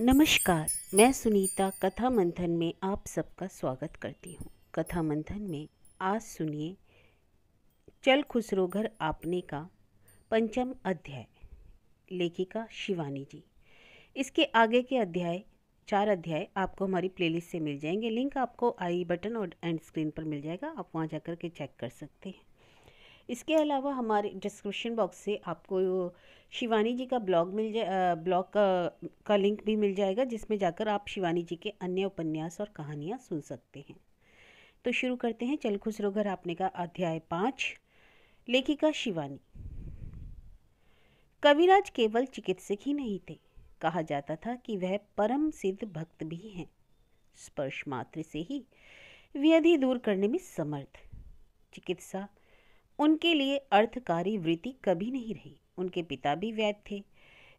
नमस्कार मैं सुनीता कथा मंथन में आप सबका स्वागत करती हूँ कथा मंथन में आज सुनिए चल खुसरो घर आपने का पंचम अध्याय लेखिका शिवानी जी इसके आगे के अध्याय चार अध्याय आपको हमारी प्लेलिस्ट से मिल जाएंगे लिंक आपको आई बटन और एंड स्क्रीन पर मिल जाएगा आप वहाँ जाकर के चेक कर सकते हैं इसके अलावा हमारे डिस्क्रिप्शन बॉक्स से आपको शिवानी जी का ब्लॉग मिल जाए ब्लॉग का का लिंक भी मिल जाएगा जिसमें जाकर आप शिवानी जी के अन्य उपन्यास और कहानियाँ सुन सकते हैं तो शुरू करते हैं चल खुसरो घर आपने का अध्याय पाँच लेखिका शिवानी कविराज केवल चिकित्सक ही नहीं थे कहा जाता था कि वह परम सिद्ध भक्त भी हैं स्पर्श मात्र से ही व्यधि दूर करने में समर्थ चिकित्सा उनके लिए अर्थकारी वृत्ति कभी नहीं रही उनके पिता भी वैद्य थे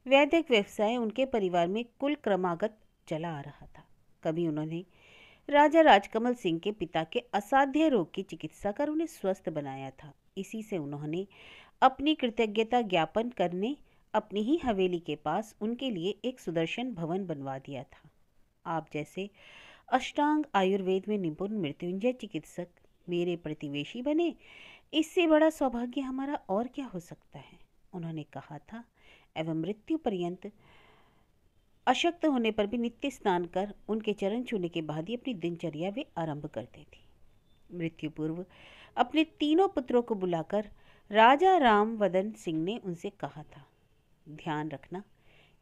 वैदिक व्यवसाय उनके परिवार में कुल क्रमागत चला आ रहा था कभी उन्होंने राजा राजकमल सिंह के पिता के असाध्य रोग की चिकित्सा कर उन्हें स्वस्थ बनाया था इसी से उन्होंने अपनी कृतज्ञता ज्ञापन करने अपनी ही हवेली के पास उनके लिए एक सुदर्शन भवन बनवा दिया था आप जैसे अष्टांग आयुर्वेद में निपुण मृत्युंजय चिकित्सक मेरे प्रतिवेशी बने इससे बड़ा सौभाग्य हमारा और क्या हो सकता है उन्होंने कहा था एवं मृत्यु पर्यंत अशक्त होने पर भी नित्य स्नान कर उनके चरण छूने के बाद ही अपनी दिनचर्या वे आरंभ करती थी मृत्यु पूर्व अपने तीनों पुत्रों को बुलाकर राजा राम वदन सिंह ने उनसे कहा था ध्यान रखना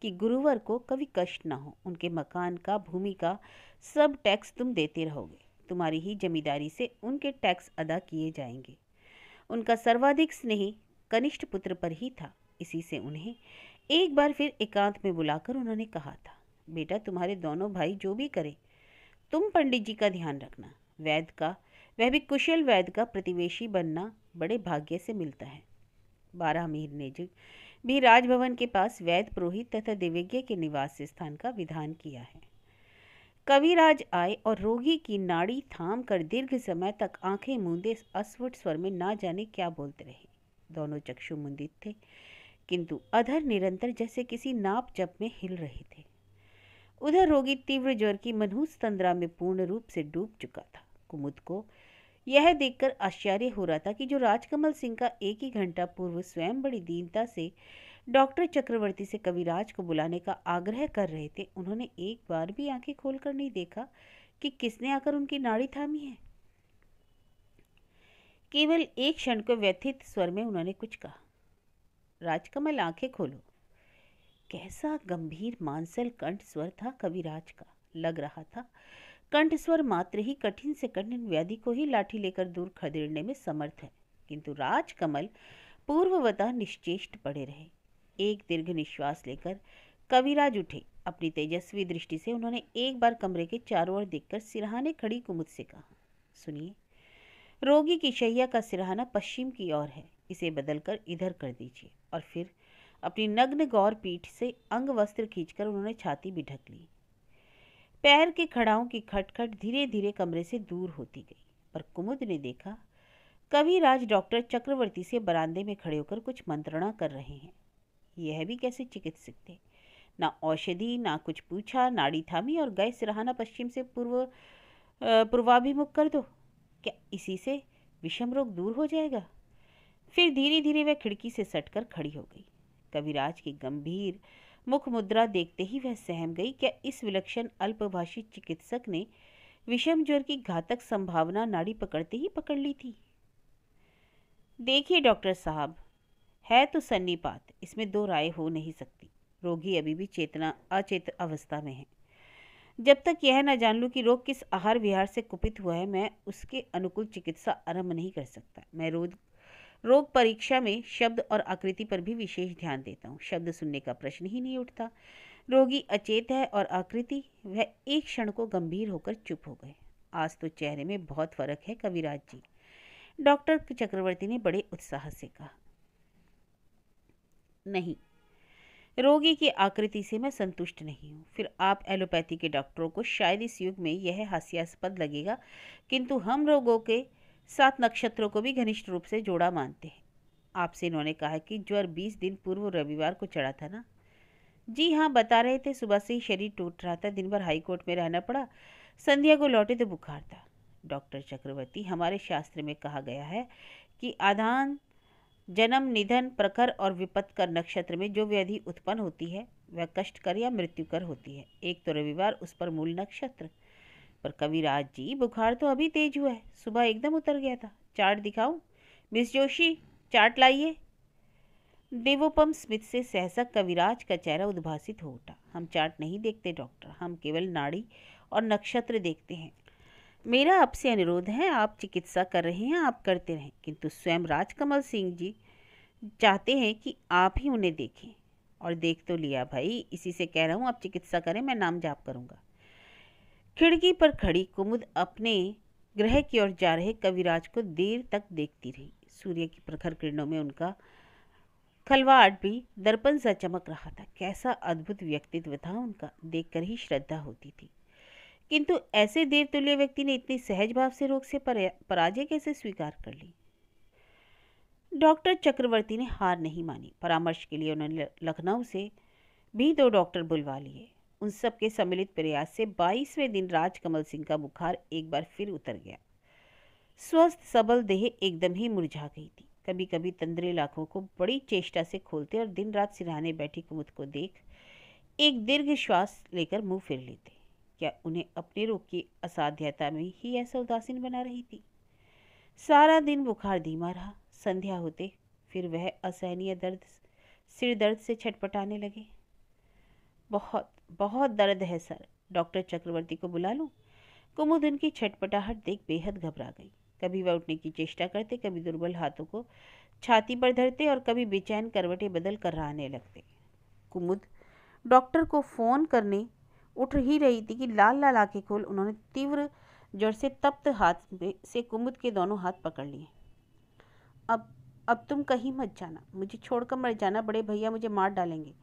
कि गुरुवर को कभी कष्ट ना हो उनके मकान का भूमि का सब टैक्स तुम देते रहोगे तुम्हारी ही जमींदारी से उनके टैक्स अदा किए जाएंगे उनका सर्वाधिक स्नेह कनिष्ठ पुत्र पर ही था इसी से उन्हें एक बार फिर एकांत में बुलाकर उन्होंने कहा था बेटा तुम्हारे दोनों भाई जो भी करें तुम पंडित जी का ध्यान रखना वैद्य का वह भी कुशल वैद्य का प्रतिवेशी बनना बड़े भाग्य से मिलता है बारह मीर ने भी राजभवन के पास वैद्य पुरोहित तथा दिव्यज्ञ के निवास स्थान का विधान किया है कविराज आए और रोगी की नाड़ी थाम कर दीर्घ समय तक आंखें मूंदे अस्फुट स्वर में ना जाने क्या बोलते रहे दोनों चक्षु मुंदित थे किंतु अधर निरंतर जैसे किसी नाप जप में हिल रहे थे उधर रोगी तीव्र ज्वर की मनहूस तंद्रा में पूर्ण रूप से डूब चुका था कुमुद को यह देखकर आश्चर्य हो रहा था कि जो राजकमल सिंह का एक ही घंटा पूर्व स्वयं बड़ी दीनता से डॉक्टर चक्रवर्ती से कविराज को बुलाने का आग्रह कर रहे थे उन्होंने एक बार भी आंखें खोलकर नहीं देखा कि किसने आकर उनकी नाड़ी थामी है केवल एक क्षण को व्यथित स्वर में उन्होंने कुछ कहा राजकमल आंखें खोलो कैसा गंभीर मांसल कंठ स्वर था कविराज का लग रहा था कंठ स्वर मात्र ही कठिन से कठिन व्याधि को ही लाठी लेकर दूर खदेड़ने में समर्थ है किंतु राजकमल पूर्ववता निश्चेष्ट पड़े रहे एक दीर्घ निश्वास लेकर कविराज उठे अपनी तेजस्वी दृष्टि से उन्होंने एक बार कमरे के चारों ओर देखकर सिरहाने खड़ी कुमुद से कहा सुनिए रोगी की शैया का सिरहाना पश्चिम की ओर है इसे बदलकर इधर कर दीजिए और फिर अपनी नग्न गौर पीठ से अंग वस्त्र खींचकर उन्होंने छाती भी ढक ली पैर के खड़ाओं की खटखट धीरे धीरे कमरे से दूर होती गई और कुमुद ने देखा कविराज डॉक्टर चक्रवर्ती से बरामदे में खड़े होकर कुछ मंत्रणा कर रहे हैं यह भी कैसे चिकित्सक थे ना औषधि ना कुछ पूछा नाड़ी थामी और गए सिरहाना पश्चिम से पूर्व पूर्वाभिमुख कर दो क्या इसी से विषम रोग दूर हो जाएगा फिर धीरे धीरे वह खिड़की से सटकर खड़ी हो गई कविराज की गंभीर मुख मुद्रा देखते ही वह सहम गई क्या इस विलक्षण अल्पभाषी चिकित्सक ने विषम ज्वर की घातक संभावना नाड़ी पकड़ते ही पकड़ ली थी देखिए डॉक्टर साहब है तो सन्नीपात इसमें दो राय हो नहीं सकती रोगी अभी भी चेतना अचेत अवस्था में है जब तक यह न जान लूँ कि रोग किस आहार विहार से कुपित हुआ है मैं उसके अनुकूल चिकित्सा आरंभ नहीं कर सकता मैं रोज रोग परीक्षा में शब्द और आकृति पर भी विशेष ध्यान देता हूँ शब्द सुनने का प्रश्न ही नहीं उठता रोगी अचेत है और आकृति वह एक क्षण को गंभीर होकर चुप हो गए आज तो चेहरे में बहुत फर्क है कविराज जी डॉक्टर चक्रवर्ती ने बड़े उत्साह से कहा नहीं रोगी की आकृति से मैं संतुष्ट नहीं हूँ फिर आप एलोपैथी के डॉक्टरों को शायद इस युग में यह हास्यास्पद लगेगा किंतु हम रोगों के साथ नक्षत्रों को भी घनिष्ठ रूप से जोड़ा मानते हैं आपसे इन्होंने कहा कि ज्वर बीस दिन पूर्व रविवार को चढ़ा था ना जी हाँ बता रहे थे सुबह से ही शरीर टूट रहा था दिन भर हाई कोर्ट में रहना पड़ा संध्या को लौटे तो बुखार था डॉक्टर चक्रवर्ती हमारे शास्त्र में कहा गया है कि आधान जन्म निधन प्रखर और विपत्त कर नक्षत्र में जो व्याधि उत्पन्न होती है वह कष्टकर या मृत्युकर होती है एक तो रविवार उस पर मूल नक्षत्र पर कविराज जी बुखार तो अभी तेज हुआ है सुबह एकदम उतर गया था चार्ट दिखाऊं मिस जोशी चाट लाइए देवोपम स्मित से सहसा कविराज का चेहरा उद्भासित हो उठा हम चाट नहीं देखते डॉक्टर हम केवल नाड़ी और नक्षत्र देखते हैं मेरा आपसे अनुरोध है आप चिकित्सा कर रहे हैं आप करते रहें किंतु स्वयं राजकमल सिंह जी चाहते हैं कि आप ही उन्हें देखें और देख तो लिया भाई इसी से कह रहा हूँ आप चिकित्सा करें मैं नाम जाप करूँगा खिड़की पर खड़ी कुमुद अपने ग्रह की ओर जा रहे कविराज को देर तक देखती रही सूर्य की प्रखर किरणों में उनका खलवाट भी दर्पण सा चमक रहा था कैसा अद्भुत व्यक्तित्व था उनका देखकर ही श्रद्धा होती थी किंतु ऐसे देवतुल्य व्यक्ति ने इतनी सहज भाव से रोग से पराजय कैसे स्वीकार कर ली डॉक्टर चक्रवर्ती ने हार नहीं मानी परामर्श के लिए उन्होंने लखनऊ से भी दो डॉक्टर बुलवा लिए उन सब के सम्मिलित प्रयास से बाईसवें दिन राजकमल सिंह का बुखार एक बार फिर उतर गया स्वस्थ सबल देह एकदम ही मुरझा गई थी कभी कभी तंद्रे लाखों को बड़ी चेष्टा से खोलते और दिन रात सिराने बैठी कुमुद को देख एक दीर्घ श्वास लेकर मुंह फिर लेते क्या उन्हें अपने रोग की असाध्यता में ही ऐसा उदासीन बना रही थी सारा दिन बुखार धीमा रहा संध्या होते फिर वह असहनीय दर्द सिर दर्द से छटपटाने लगे बहुत बहुत दर्द है सर डॉक्टर चक्रवर्ती को बुला लूँ कुमुद उनकी छटपटाहट देख बेहद घबरा गई कभी वह उठने की चेष्टा करते कभी दुर्बल हाथों को छाती पर धरते और कभी बेचैन करवटें बदल कर रहने लगते कुमुद डॉक्टर को फ़ोन करने उठ ही रही थी कि लाल लाल आंखें खोल उन्होंने तीव्र जड़ से तप्त हाथ से कुमुद के दोनों हाथ पकड़ लिए अब अब तुम कहीं मत जाना मुझे छोड़कर मर जाना बड़े भैया मुझे मार डालेंगे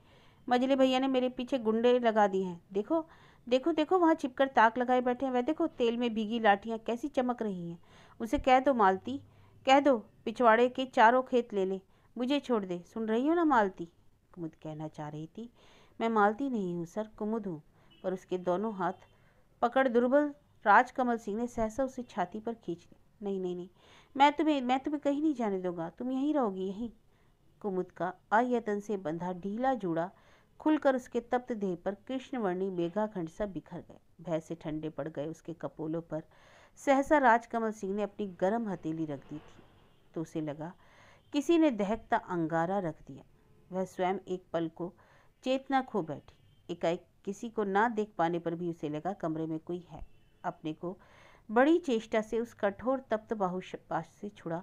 मजले भैया ने मेरे पीछे गुंडे लगा दिए हैं देखो देखो देखो वहाँ छिपकर ताक लगाए बैठे हैं वह देखो तेल में भीगी लाठियाँ कैसी चमक रही हैं उसे कह दो मालती कह दो पिछवाड़े के चारों खेत ले ले मुझे छोड़ दे सुन रही हो ना मालती कुमुद कहना चाह रही थी मैं मालती नहीं हूँ सर कुमुद हूँ और उसके दोनों हाथ पकड़ दुर्बल राजकमल सिंह ने सहसा उसे छाती पर खींच ली नहीं नहीं नहीं मैं तुम्हें मैं तुम्हें कहीं नहीं जाने दूंगा तुम यहीं रहोगी यहीं कुमुद का आयतन से बंधा ढीला जुड़ा खुलकर उसके तप्त देह पर कृष्णवर्णी मेघाखंड सा बिखर गए भय से ठंडे पड़ गए उसके कपोलों पर सहसा राजकमल सिंह ने अपनी गर्म हथेली रख दी थी तो उसे लगा किसी ने दहकता अंगारा रख दिया वह स्वयं एक पल को चेतना खो बैठी एकाएक किसी को ना देख पाने पर भी उसे लगा कमरे में कोई है अपने को बड़ी चेष्टा से उस कठोर तप्त बाहु पास से छुड़ा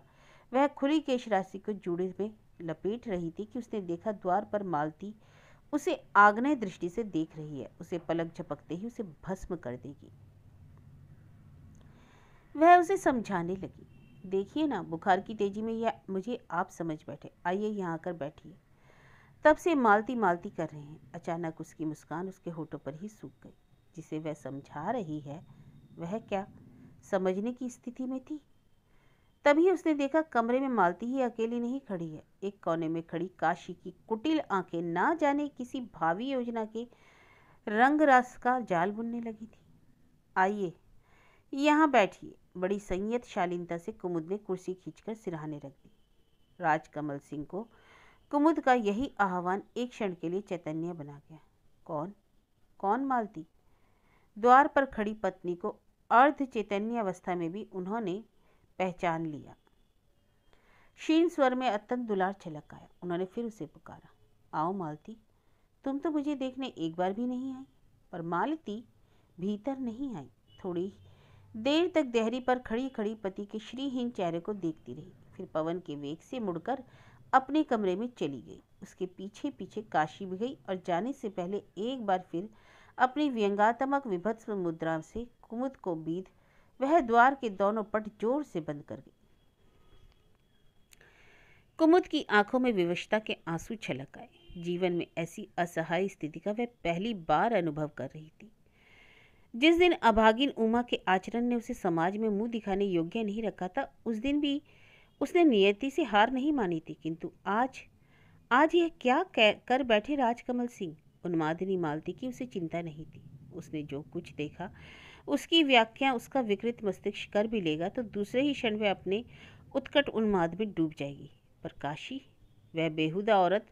वह खुली केश राशि को जूड़े में लपेट रही थी कि उसने देखा द्वार पर मालती उसे आग्नेय दृष्टि से देख रही है उसे पलक झपकते ही उसे भस्म कर देगी वह उसे समझाने लगी देखिए ना बुखार की तेजी में यह मुझे आप समझ बैठे आइए यहाँ आकर बैठिए तब से मालती मालती कर रहे हैं अचानक उसकी मुस्कान उसके होठों पर ही सूख गई जिसे वह समझा रही है वह क्या समझने की स्थिति में थी तभी उसने देखा कमरे में मालती ही अकेली नहीं खड़ी है एक कोने में खड़ी काशी की कुटिल आंखें ना जाने किसी भावी योजना के रंग रस का जाल बुनने लगी थी आइए यहाँ बैठिए बड़ी संयत शालीनता से कुमुद ने कुर्सी खींचकर सिरहाने रख दी राजकमल सिंह को कुमुद का यही आह्वान एक क्षण के लिए चैतन्य बना गया कौन कौन मालती द्वार पर खड़ी पत्नी को अर्ध चैतन्य अवस्था में भी उन्होंने पहचान लिया क्षीण स्वर में अत्यंत दुलार छलक आया उन्होंने फिर उसे पुकारा आओ मालती तुम तो मुझे देखने एक बार भी नहीं आई पर मालती भीतर नहीं आई थोड़ी देर तक देहरी पर खड़ी खड़ी पति के श्रीहीन चेहरे को देखती रही फिर पवन के वेग से मुड़कर अपने कमरे में चली गई उसके पीछे पीछे काशी भी गई और जाने से पहले एक बार फिर अपनी व्यंगात्मक विभत्स मुद्रा से कुमुद को बीध वह द्वार के दोनों पट जोर से बंद कर गई कुमुद की आंखों में विवशता के आंसू छलक आए जीवन में ऐसी असहाय स्थिति का वह पहली बार अनुभव कर रही थी जिस दिन अभागिन उमा के आचरण ने उसे समाज में मुंह दिखाने योग्य नहीं रखा था उस दिन भी उसने नियति से हार नहीं मानी थी किंतु आज आज यह क्या कर बैठे राजकमल सिंह उन्मादिनी मालती की उसे चिंता नहीं थी उसने जो कुछ देखा उसकी व्याख्या उसका विकृत मस्तिष्क कर भी लेगा तो दूसरे ही क्षण वह अपने उत्कट उन्माद में डूब जाएगी पर काशी वह बेहुदा औरत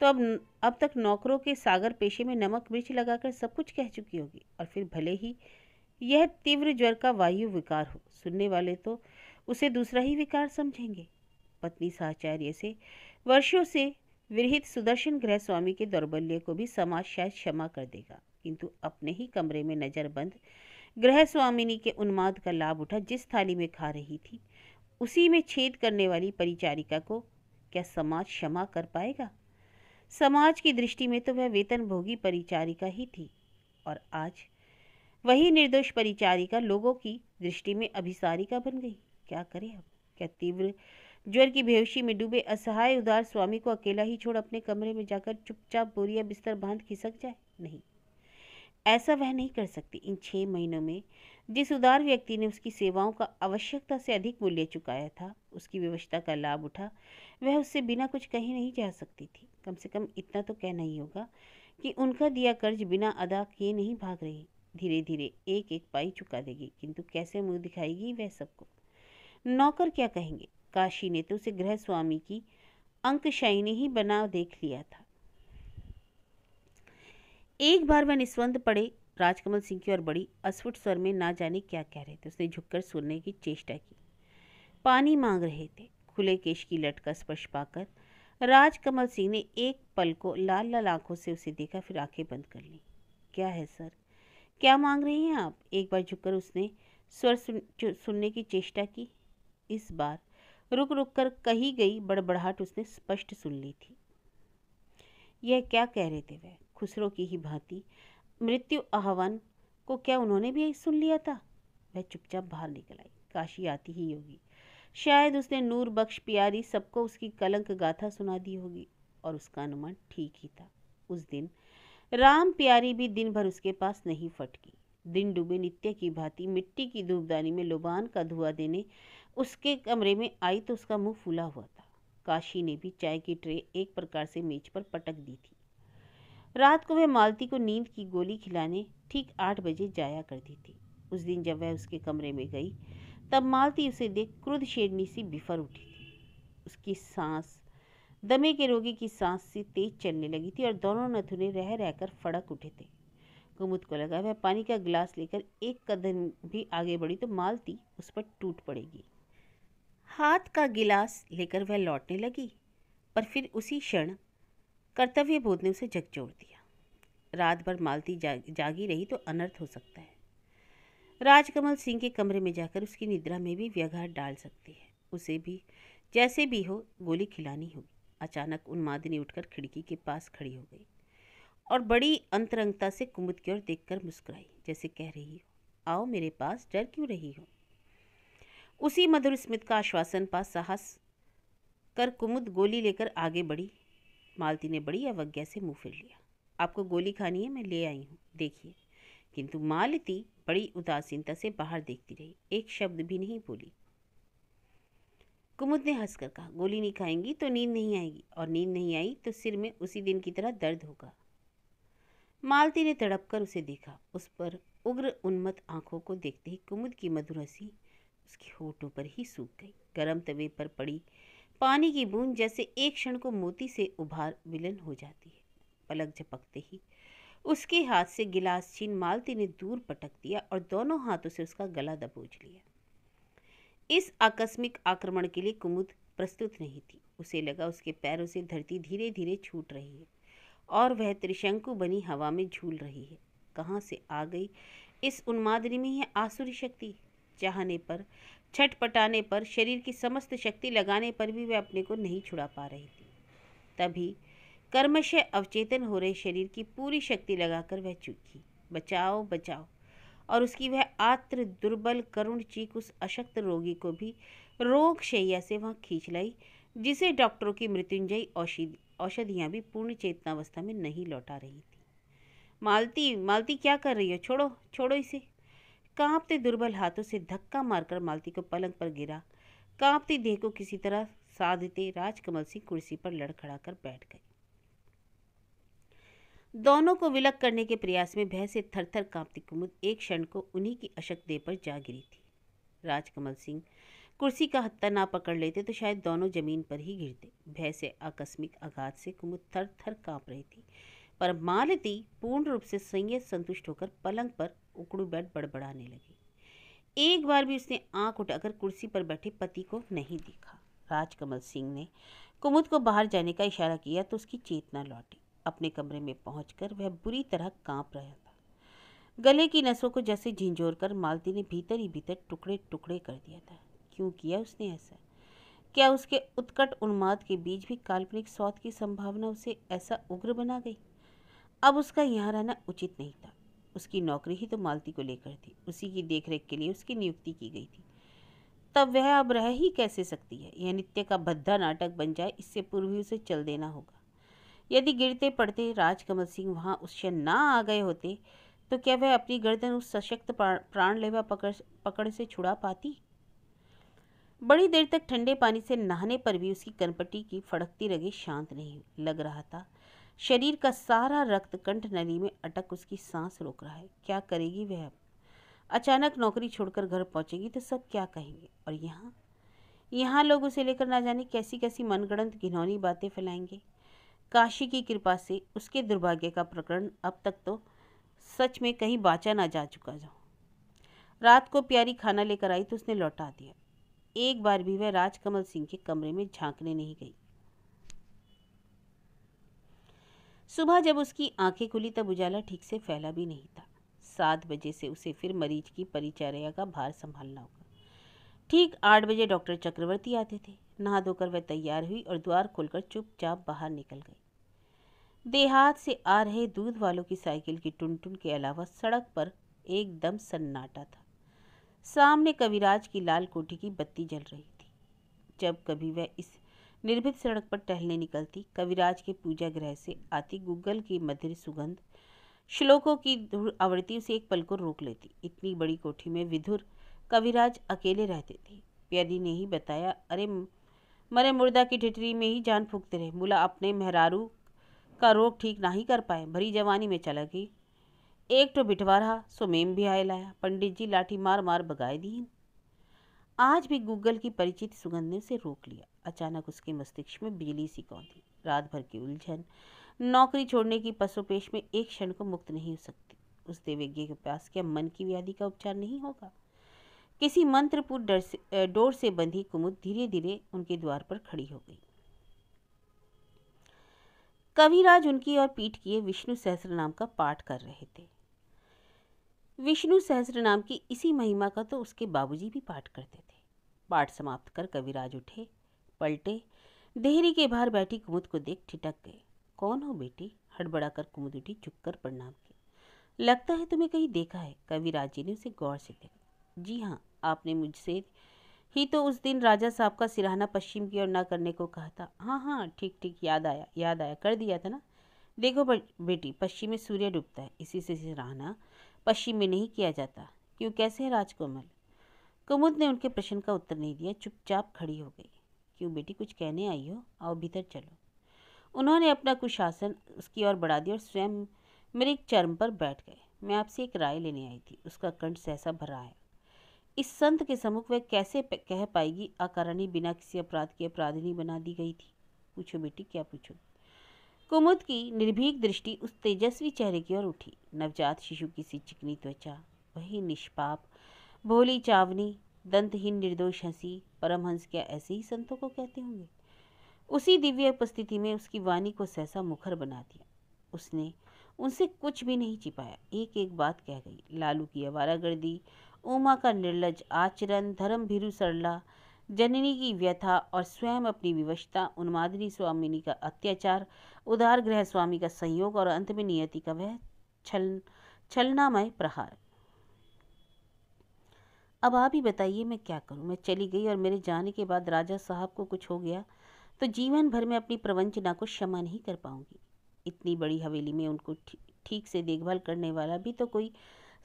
तो अब अब तक नौकरों के सागर पेशे में नमक मिर्च लगाकर सब कुछ कह चुकी होगी और फिर भले ही यह तीव्र ज्वर का वायु विकार हो सुनने वाले तो उसे दूसरा ही विकार समझेंगे पत्नी साचार्य से वर्षों से विरहित सुदर्शन गृह स्वामी के दौर्बल्य को भी समाज शायद क्षमा कर देगा किंतु अपने ही कमरे में नज़रबंद ग्रह स्वामिनी के उन्माद का लाभ उठा जिस थाली में खा रही थी उसी में छेद करने वाली परिचारिका को क्या समाज क्षमा कर पाएगा समाज की दृष्टि में तो वह वेतन भोगी परिचारिका ही थी और आज वही निर्दोष परिचारिका लोगों की दृष्टि में अभिसारिका बन गई क्या करें अब क्या तीव्र ज्वर की बेहोशी में डूबे असहाय उदार स्वामी को अकेला ही छोड़ अपने कमरे में जाकर चुपचाप बोरिया बिस्तर बांध खिसक जाए नहीं ऐसा वह नहीं कर सकती इन छः महीनों में जिस उदार व्यक्ति ने उसकी सेवाओं का आवश्यकता से अधिक मूल्य चुकाया था उसकी व्यवस्था का लाभ उठा वह उससे बिना कुछ कहीं नहीं जा सकती थी कम से कम इतना तो कहना ही होगा कि उनका दिया कर्ज बिना अदा किए नहीं भाग रही धीरे धीरे एक एक पाई चुका देगी किंतु कैसे मुंह दिखाएगी वह सबको नौकर क्या कहेंगे काशी ने तो उसे गृह स्वामी की अंकशाई ने ही बनाव देख लिया था एक बार वह निस्वंद पड़े राजकमल सिंह की और बड़ी अस्फुट स्वर में ना जाने क्या कह रहे थे उसने झुककर सुनने की चेष्टा की पानी मांग रहे थे खुले केश की लटका स्पर्श पाकर राजकमल सिंह ने एक पल को लाल लाल आंखों से उसे देखा फिर आंखें बंद कर ली क्या है सर क्या मांग रही हैं आप एक बार झुककर उसने स्वर सुन, सुनने की चेष्टा की इस बार रुक रुक कर कही गई बड़बड़ाहट उसने स्पष्ट सुन ली थी यह क्या कह रहे थे वह खुसरो की ही भांति मृत्यु आह्वान को क्या उन्होंने भी सुन लिया था वह चुपचाप बाहर निकल आई काशी आती ही होगी शायद उसने नूर बख्श प्यारी सबको उसकी कलंक गाथा सुना दी होगी और उसका अनुमान ठीक ही था उस दिन राम प्यारी भी दिन भर उसके पास नहीं फटकी दिन डूबे नित्य की भांति मिट्टी की धूपदानी में लुबान का धुआं देने उसके कमरे में आई तो उसका मुंह फूला हुआ था काशी ने भी चाय की ट्रे एक प्रकार से मेज पर पटक दी थी रात को वह मालती को नींद की गोली खिलाने ठीक आठ बजे जाया करती थी उस दिन जब वह उसके कमरे में गई तब मालती उसे देख क्रुद शेरनी सी बिफर उठी थी उसकी सांस दमे के रोगी की सांस से तेज चलने लगी थी और दोनों नथुने रह रहकर फड़क उठे थे कुमुद को लगा वह पानी का गिलास लेकर एक कदम भी आगे बढ़ी तो मालती उस पर टूट पड़ेगी हाथ का गिलास लेकर वह लौटने लगी पर फिर उसी क्षण कर्तव्य बोध ने उसे झकझोर दिया रात भर मालती जाग, जागी रही तो अनर्थ हो सकता है राजकमल सिंह के कमरे में जाकर उसकी निद्रा में भी व्यघात डाल सकती है उसे भी जैसे भी हो गोली खिलानी होगी अचानक उन्मादिनी उठकर खिड़की के पास खड़ी हो गई और बड़ी अंतरंगता से कुमुद की ओर देखकर मुस्कुराई जैसे कह रही हो आओ मेरे पास डर क्यों रही हो उसी मधुर स्मित का आश्वासन पा साहस कर कुमुद गोली लेकर आगे बढ़ी मालती ने बड़ी अवज्ञा से मुंह फिर लिया आपको गोली खानी है मैं ले आई हूँ देखिए किंतु मालती बड़ी उदासीनता से बाहर देखती रही एक शब्द भी नहीं बोली कुमुद ने हंसकर कहा गोली नहीं खाएंगी तो नींद नहीं आएगी और नींद नहीं आई तो सिर में उसी दिन की तरह दर्द होगा मालती ने तड़प कर उसे देखा उस पर उग्र उन्मत आंखों को देखते ही कुमुद की मधुर हंसी उसकी होठों पर ही सूख गई गर्म तवे पर पड़ी पानी की बूंद जैसे एक क्षण को मोती से उभार विलन हो जाती है पलक झपकते ही उसके हाथ से गिलास छीन मालती ने दूर पटक दिया और दोनों हाथों से उसका गला दबोच लिया इस आकस्मिक आक्रमण के लिए कुमुद प्रस्तुत नहीं थी उसे लगा उसके पैरों से धरती धीरे धीरे छूट रही है और वह त्रिशंकु बनी हवा में झूल रही है कहाँ से आ गई इस उन्मादनी में यह आसुरी शक्ति चाहने पर छठ पटाने पर शरीर की समस्त शक्ति लगाने पर भी वह अपने को नहीं छुड़ा पा रही थी तभी कर्मशय अवचेतन हो रहे शरीर की पूरी शक्ति लगाकर वह चूकी बचाओ बचाओ और उसकी वह आत्र दुर्बल करुण चीख उस अशक्त रोगी को भी रोग शैया से वहाँ खींच लाई जिसे डॉक्टरों की मृत्युंजय औषधि औषधियाँ भी पूर्ण चेतनावस्था में नहीं लौटा रही थी मालती मालती क्या कर रही हो छोड़ो छोड़ो इसे कांपते दुर्बल हाथों से धक्का मारकर मालती को पलंग पर गिरा कांपती देह को किसी तरह साधते राजकमल सिंह कुर्सी पर लड़खड़ा कर बैठ गए दोनों को विलक करने के प्रयास में भय से थर थर कांपती कुमुद एक क्षण को उन्हीं की अशक देह पर जा गिरी थी राजकमल सिंह कुर्सी का हत्ता ना पकड़ लेते तो शायद दोनों जमीन पर ही गिरते भय से आकस्मिक आघात से कुमुद थर थर कांप रही थी पर मालती पूर्ण रूप से संयत संतुष्ट होकर पलंग पर उकड़ू बैठ बड़बड़ाने लगी एक बार भी उसने आंख उठाकर कुर्सी पर बैठे पति को नहीं देखा राजकमल सिंह ने कुमुद को बाहर जाने का इशारा किया तो उसकी चेतना लौटी अपने कमरे में पहुंचकर वह बुरी तरह कांप रहा था गले की नसों को जैसे झिंझोर कर मालती ने भीतर ही भीतर टुकड़े टुकड़े कर दिया था क्यों किया उसने ऐसा क्या उसके उत्कट उन्माद के बीच भी काल्पनिक सौत की संभावना उसे ऐसा उग्र बना गई अब उसका यहाँ रहना उचित नहीं था उसकी नौकरी ही तो मालती को लेकर थी उसी की देखरेख के लिए उसकी नियुक्ति की गई थी तब वह अब रह ही कैसे सकती है यह नित्य का भद्दा नाटक बन जाए इससे पूर्व ही उसे चल देना होगा यदि गिरते पड़ते राजकमल सिंह वहाँ उससे ना आ गए होते तो क्या वह अपनी गर्दन उस सशक्त प्राणलेवा पकड़ पकड़ से छुड़ा पाती बड़ी देर तक ठंडे पानी से नहाने पर भी उसकी कनपट्टी की फड़कती रगे शांत नहीं लग रहा था शरीर का सारा रक्त कंठ नली में अटक उसकी सांस रोक रहा है क्या करेगी वह अब अचानक नौकरी छोड़कर घर पहुंचेगी तो सब क्या कहेंगे और यहाँ यहाँ लोग उसे लेकर ना जाने कैसी कैसी मनगढ़ंत घिनौनी बातें फैलाएंगे काशी की कृपा से उसके दुर्भाग्य का प्रकरण अब तक तो सच में कहीं बाँचा ना जा चुका जो रात को प्यारी खाना लेकर आई तो उसने लौटा दिया एक बार भी वह राजकमल सिंह के कमरे में झांकने नहीं गई सुबह जब उसकी आंखें खुली तब उजाला ठीक से फैला भी नहीं था सात बजे से उसे फिर मरीज की परिचर्या का भार संभालना होगा ठीक आठ बजे डॉक्टर चक्रवर्ती आते थे नहा धोकर वह तैयार हुई और द्वार खोलकर चुपचाप बाहर निकल गई देहात से आ रहे दूध वालों की साइकिल की टुनटुन के अलावा सड़क पर एकदम सन्नाटा था सामने कविराज की लाल कोठी की बत्ती जल रही थी जब कभी वह इस निर्भित सड़क पर टहलने निकलती कविराज के पूजा गृह से आती गुगल की मधुर सुगंध श्लोकों की आवृत्ति से एक पल को रोक लेती इतनी बड़ी कोठी में विधुर कविराज अकेले रहते थे प्यारी ने ही बताया अरे मरे मुर्दा की ठिठरी में ही जान फूकते रहे मुला अपने मेहरारू का रोग ठीक ना ही कर पाए भरी जवानी में चला गई एक तो बिठवा रहा सोमेम भी आए लाया पंडित जी लाठी मार मार बगाए दी आज भी गूगल की परिचित सुगंध ने उसे रोक लिया अचानक उसके मस्तिष्क में बिजली सी कौंधी रात भर की उलझन नौकरी छोड़ने की पसोपेश में एक क्षण को मुक्त नहीं हो सकती उस देवज्ञ के पास क्या मन की व्याधि का उपचार नहीं होगा किसी मंत्रपुर डर से डोर से बंधी कुमुद धीरे धीरे उनके द्वार पर खड़ी हो गई कविराज उनकी और पीठ किए विष्णु सहस्र नाम का पाठ कर रहे थे विष्णु सहस्र नाम की इसी महिमा का तो उसके बाबूजी भी पाठ करते थे पाठ समाप्त कर कविराज उठे पलटे देहरी के बाहर बैठी कुमुद को देख ठिटक गए कौन हो बेटी हड़बड़ा कर कुमुद उठी कर प्रणाम किया लगता है तुम्हें कहीं देखा है कविराज जी ने उसे गौर से देखा जी हाँ आपने मुझसे ही तो उस दिन राजा साहब का सिराहना पश्चिम की ओर ना करने को कहा था हाँ हाँ ठीक ठीक याद आया याद आया कर दिया था ना देखो बेटी पश्चिम में सूर्य डूबता है इसी से सिराहना पश्चिम में नहीं किया जाता क्यों कैसे है राजकोमल कुमुद ने उनके प्रश्न का उत्तर नहीं दिया चुपचाप खड़ी हो गई क्यों बेटी कुछ कहने आई हो आओ भीतर चलो उन्होंने अपना कुशासन उसकी ओर बढ़ा दिया और स्वयं मेरे एक चरम पर बैठ गए मैं आपसे एक राय लेने आई थी उसका कंठ सहसा भरा है इस संत के सम्मुख वह कैसे कह पाएगी अकारानी बिना किसी अपराध की अपराधिनी बना दी गई थी पूछो बेटी क्या पूछो कुमुद की निर्भीक दृष्टि उस तेजस्वी चेहरे की ओर उठी नवजात शिशु की सी चिकनी त्वचा वही निष्पाप भोली चावनी दंतहीन निर्दोष हंसी परमहंस क्या ऐसे ही संतों को कहते होंगे उसी दिव्य उपस्थिति में उसकी वाणी को सहसा मुखर बना दिया उसने उनसे कुछ भी नहीं छिपाया एक एक बात कह गई लालू की अवारागर्दी उमा का निर्लज आचरण धर्म भीरु सरला जननी की व्यथा और स्वयं अपनी विवशता उन्मादिनी स्वामिनी का अत्याचार उदार गृह स्वामी का संयोग और अंत में नियति का वह छल छलनामय प्रहार अब आप ही बताइए मैं क्या करूं मैं चली गई और मेरे जाने के बाद राजा साहब को कुछ हो गया तो जीवन भर में अपनी प्रवंचना को क्षमा नहीं कर पाऊंगी इतनी बड़ी हवेली में उनको ठीक से देखभाल करने वाला भी तो कोई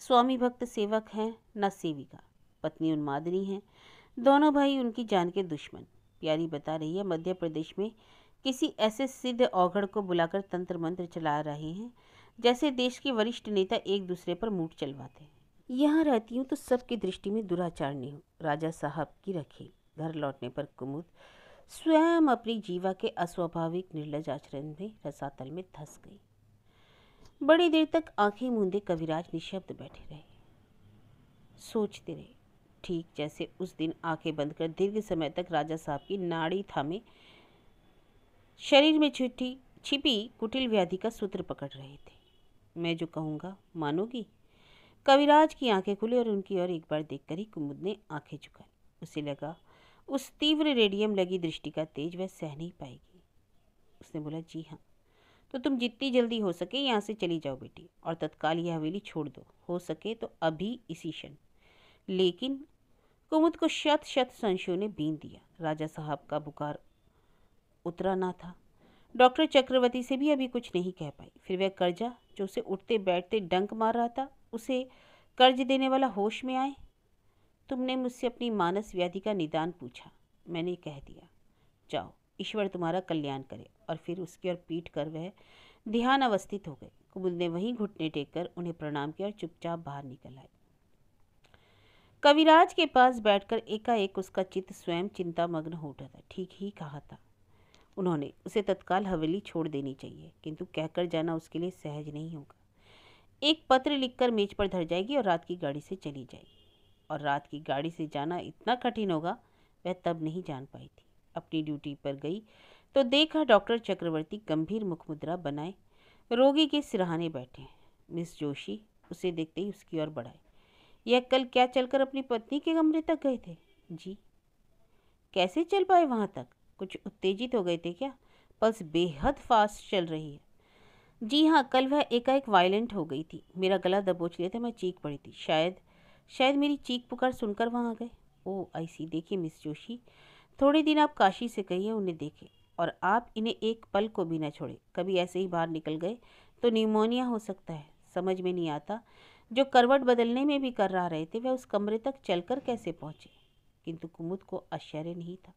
स्वामी भक्त सेवक हैं न सेविका पत्नी उन्मादनी हैं दोनों भाई उनकी जान के दुश्मन प्यारी बता रही है मध्य प्रदेश में किसी ऐसे सिद्ध औघड़ को बुलाकर तंत्र मंत्र चला रहे हैं जैसे देश के वरिष्ठ नेता एक दूसरे पर मूट चलवाते हैं यहाँ रहती हूँ तो सबकी दृष्टि में दुराचारणी हूँ राजा साहब की रखी घर लौटने पर कुमुद स्वयं अपनी जीवा के अस्वाभाविक निर्लज आचरण में रसातल में धंस गई बड़ी देर तक आंखें मूंदे कविराज निशब्द बैठे रहे सोचते रहे ठीक जैसे उस दिन आंखें बंद कर दीर्घ समय तक राजा साहब की नाड़ी थामे शरीर में छिटी छिपी कुटिल व्याधि का सूत्र पकड़ रहे थे मैं जो कहूँगा मानोगी कविराज की आंखें खुली और उनकी ओर एक बार देखकर ही कुमुद ने आंखें झुकाई उसे लगा उस तीव्र रेडियम लगी दृष्टि का तेज वह सह नहीं पाएगी उसने बोला जी हाँ तो तुम जितनी जल्दी हो सके यहाँ से चली जाओ बेटी और तत्काल यह हवेली छोड़ दो हो सके तो अभी इसी क्षण लेकिन कुमुद को शत शत संशयों ने बीन दिया राजा साहब का बुखार उतरा ना था डॉक्टर चक्रवर्ती से भी अभी कुछ नहीं कह पाई फिर वह कर्जा जो उसे उठते बैठते डंक मार रहा था उसे कर्ज देने वाला होश में आए तुमने मुझसे अपनी मानस व्याधि का निदान पूछा मैंने कह दिया जाओ ईश्वर तुम्हारा कल्याण करे और फिर उसकी ओर पीट कर वह ध्यान अवस्थित हो गए कुमुद ने वहीं घुटने टेक कर उन्हें प्रणाम किया और चुपचाप बाहर निकल आए कविराज के पास बैठकर एकाएक उसका चित्त स्वयं चिंतामग्न हो उठा था ठीक ही कहा था उन्होंने उसे तत्काल हवेली छोड़ देनी चाहिए किंतु कहकर जाना उसके लिए सहज नहीं होगा एक पत्र लिखकर मेज पर धर जाएगी और रात की गाड़ी से चली जाएगी और रात की गाड़ी से जाना इतना कठिन होगा वह तब नहीं जान पाई थी अपनी ड्यूटी पर गई तो देखा डॉक्टर चक्रवर्ती गंभीर मुखमुद्रा बनाए रोगी के सिरहाने बैठे हैं मिस जोशी उसे देखते ही उसकी ओर बढ़ाए यह कल क्या चलकर अपनी पत्नी के कमरे तक गए थे जी कैसे चल पाए वहाँ तक कुछ उत्तेजित हो गए थे क्या पल्स बेहद फास्ट चल रही है जी हाँ कल वह एकाएक वायलेंट हो गई थी मेरा गला दबोच लिया था मैं चीख पड़ी थी शायद शायद मेरी चीख पुकार सुनकर वहाँ आ गए ओ आई सी देखिए मिस जोशी थोड़े दिन आप काशी से कहिए उन्हें देखें और आप इन्हें एक पल को भी ना छोड़ें कभी ऐसे ही बाहर निकल गए तो न्यूमोनिया हो सकता है समझ में नहीं आता जो करवट बदलने में भी कर रहा रहे थे वह उस कमरे तक चलकर कैसे पहुँचे किंतु कुमुद को आश्चर्य नहीं था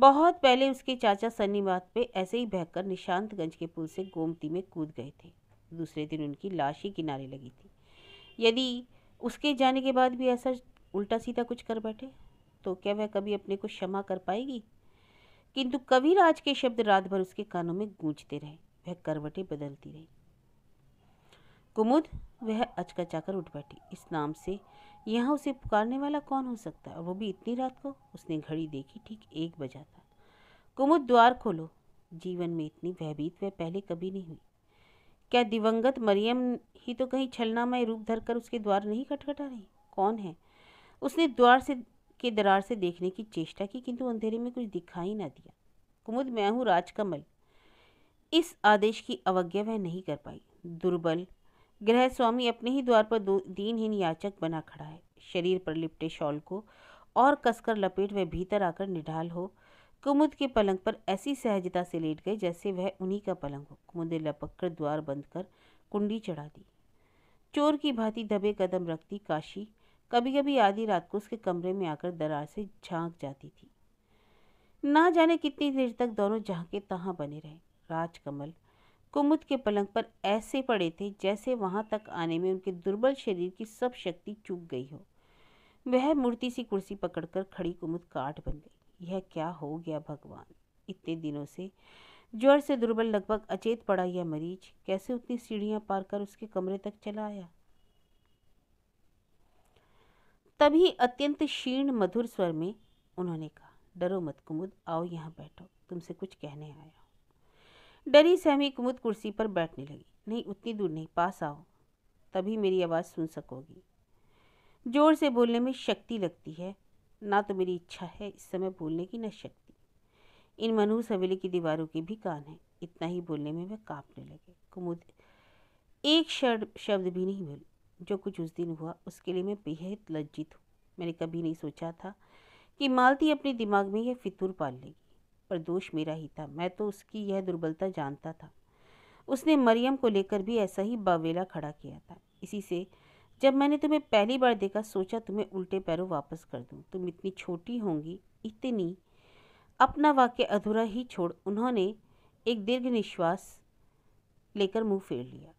बहुत पहले उसके चाचा सन्नी बात पे ऐसे ही बहकर निशांतगंज के पुल से गोमती में कूद गए थे दूसरे दिन उनकी लाश ही किनारे लगी थी यदि उसके जाने के बाद भी ऐसा उल्टा सीधा कुछ कर बैठे तो क्या वह कभी अपने को क्षमा कर पाएगी किंतु कविराज के शब्द रात भर उसके कानों में गूंजते रहे वह करवटें बदलती रही कुमुद वह अचकचाकर उठ बैठी इस नाम से यहाँ उसे पुकारने वाला कौन हो सकता है वो भी इतनी रात को उसने घड़ी देखी ठीक एक बजा था कुमुद द्वार खोलो जीवन में इतनी भयभीत वह पहले कभी नहीं हुई क्या दिवंगत मरियम ही तो कहीं छलनामय रूप धरकर उसके द्वार नहीं खटखटा रही कौन है उसने द्वार से के दरार से देखने की चेष्टा की किंतु अंधेरे में कुछ दिखाई ना दिया कुमुद मैं हूँ राजकमल इस आदेश की अवज्ञा वह नहीं कर पाई दुर्बल गृह स्वामी अपने ही द्वार पर दीनहीन याचक बना खड़ा है शरीर पर लिपटे शॉल को और कसकर लपेट वह भीतर आकर निढाल हो कुमुद के पलंग पर ऐसी सहजता से लेट गए जैसे वह उन्हीं का पलंग हो कुमुद ने लपक कर द्वार बंद कर कुंडी चढ़ा दी चोर की भांति दबे कदम रखती काशी कभी कभी आधी रात को उसके कमरे में आकर दरार से झांक जाती थी ना जाने कितनी देर तक दोनों झांके तहाँ बने रहे राजकमल कुमुद के पलंग पर ऐसे पड़े थे जैसे वहाँ तक आने में उनके दुर्बल शरीर की सब शक्ति चूक गई हो वह मूर्ति सी कुर्सी पकड़कर खड़ी कुमुद काट बन गई यह क्या हो गया भगवान इतने दिनों से ज्वर से दुर्बल लगभग अचेत पड़ा यह मरीज कैसे उतनी सीढ़ियां पार कर उसके कमरे तक चला आया तभी अत्यंत क्षीण मधुर स्वर में उन्होंने कहा डरो मत कुमुद आओ यहाँ बैठो तुमसे कुछ कहने आया डरी सहमी कुमुद कुर्सी पर बैठने लगी नहीं उतनी दूर नहीं पास आओ तभी मेरी आवाज़ सुन सकोगी जोर से बोलने में शक्ति लगती है ना तो मेरी इच्छा है इस समय बोलने की न शक्ति इन मनहूस हवेली की दीवारों के भी कान हैं इतना ही बोलने में वह कांपने लगे कुमुद एक शब्द शब्द भी नहीं बोली जो कुछ उस दिन हुआ उसके लिए मैं बेहद लज्जित हूँ मैंने कभी नहीं सोचा था कि मालती अपने दिमाग में यह फितूर पाल लेगी पर दोष मेरा ही था मैं तो उसकी यह दुर्बलता जानता था उसने मरियम को लेकर भी ऐसा ही बावेला खड़ा किया था इसी से जब मैंने तुम्हें पहली बार देखा सोचा तुम्हें उल्टे पैरों वापस कर दूँ तुम इतनी छोटी होंगी इतनी अपना वाक्य अधूरा ही छोड़ उन्होंने एक दीर्घ निश्वास लेकर मुंह फेर लिया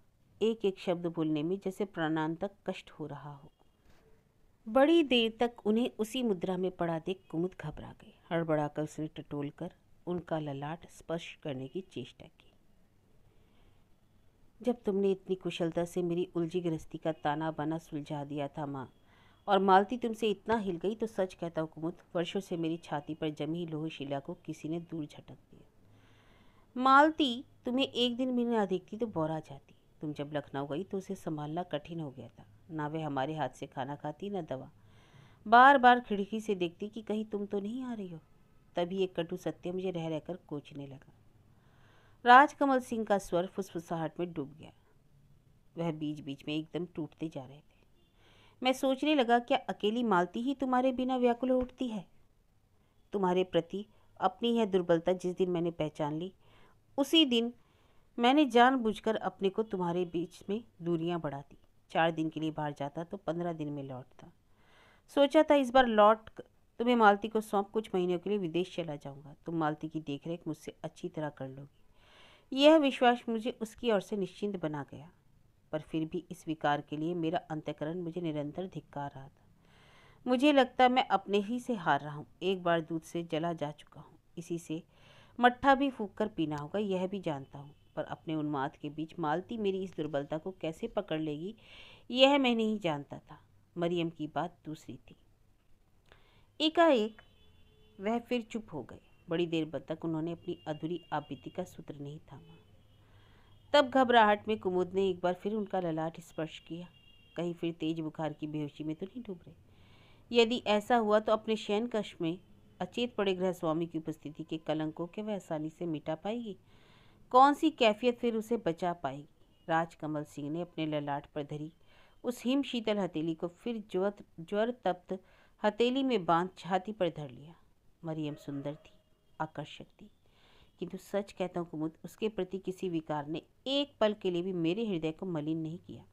एक एक शब्द बोलने में जैसे प्राणांतक कष्ट हो रहा हो बड़ी देर तक उन्हें उसी मुद्रा में पड़ा देख कुमुद घबरा गई हड़बड़ाकर उसने टटोल कर उनका ललाट स्पर्श करने की चेष्टा की जब तुमने इतनी कुशलता से मेरी उलझी गृहस्थी का ताना बाना सुलझा दिया था माँ और मालती तुमसे इतना हिल गई तो सच कहता हूँ कुमुद वर्षों से मेरी छाती पर जमी लोह शिला को किसी ने दूर झटक दिया मालती तुम्हें एक दिन भी ना देखती तो बोरा जाती तुम जब लखनऊ गई तो उसे संभालना कठिन हो गया था ना वे हमारे हाथ से खाना खाती ना दवा बार बार खिड़की से देखती कि कहीं तुम तो नहीं आ रही हो तभी एक कटु सत्य मुझे रह रहकर कोचने लगा राजकमल सिंह का स्वर फुसफुसाहट में डूब गया वह बीच बीच में एकदम टूटते जा रहे थे मैं सोचने लगा क्या अकेली मालती ही तुम्हारे बिना व्याकुल उठती है तुम्हारे प्रति अपनी यह दुर्बलता जिस दिन मैंने पहचान ली उसी दिन मैंने जानबूझकर अपने को तुम्हारे बीच में दूरियां बढ़ा दी चार दिन के लिए बाहर जाता तो पंद्रह दिन में लौटता सोचा था इस बार लौट तुम्हें मालती को सौंप कुछ महीनों के लिए विदेश चला जाऊंगा तुम मालती की देखरेख मुझसे अच्छी तरह कर लोगी यह विश्वास मुझे उसकी ओर से निश्चिंत बना गया पर फिर भी इस विकार के लिए मेरा अंतकरण मुझे निरंतर धिक्कार रहा था मुझे लगता मैं अपने ही से हार रहा हूँ एक बार दूध से जला जा चुका हूँ इसी से मट्ठा भी फूक कर पीना होगा यह भी जानता हूँ पर अपने उन्माद के बीच मालती मेरी इस दुर्बलता को कैसे पकड़ लेगी यह मैं नहीं जानता था मरियम की बात दूसरी थी एकाएक वह फिर चुप हो गए बड़ी देर बाद तक उन्होंने अपनी अधूरी आबीती का सूत्र नहीं थामा तब घबराहट में कुमुद ने एक बार फिर उनका ललाट स्पर्श किया कहीं फिर तेज बुखार की बेहोशी में तो नहीं डूब रहे यदि ऐसा हुआ तो अपने शयन कक्ष में अचेत पड़े गृह स्वामी की उपस्थिति के कलंकों के वह आसानी से मिटा पाएगी कौन सी कैफियत फिर उसे बचा पाएगी राजकमल सिंह ने अपने ललाट पर धरी उस हिम शीतल हथेली को फिर ज्वर ज्वर तप्त हथेली में बांध छाती पर धर लिया मरियम सुंदर थी आकर्षक थी किंतु सच कहता हूँ कुमुद उसके प्रति किसी विकार ने एक पल के लिए भी मेरे हृदय को मलिन नहीं किया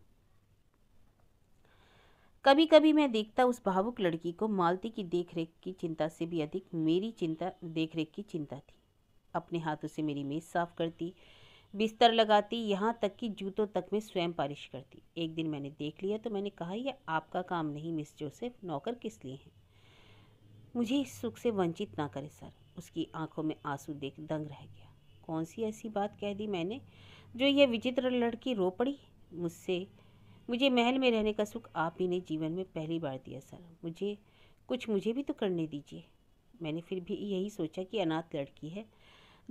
कभी कभी मैं देखता उस भावुक लड़की को मालती की देखरेख की चिंता से भी अधिक मेरी चिंता देखरेख की चिंता थी अपने हाथों से मेरी मेज़ साफ़ करती बिस्तर लगाती यहाँ तक कि जूतों तक में स्वयं पारिश करती एक दिन मैंने देख लिया तो मैंने कहा यह आपका काम नहीं मिस जोसेफ नौकर किस लिए हैं मुझे इस सुख से वंचित ना करे सर उसकी आंखों में आंसू देख दंग रह गया कौन सी ऐसी बात कह दी मैंने जो यह विचित्र लड़की रो पड़ी मुझसे मुझे महल में रहने का सुख आप ही ने जीवन में पहली बार दिया सर मुझे कुछ मुझे भी तो करने दीजिए मैंने फिर भी यही सोचा कि अनाथ लड़की है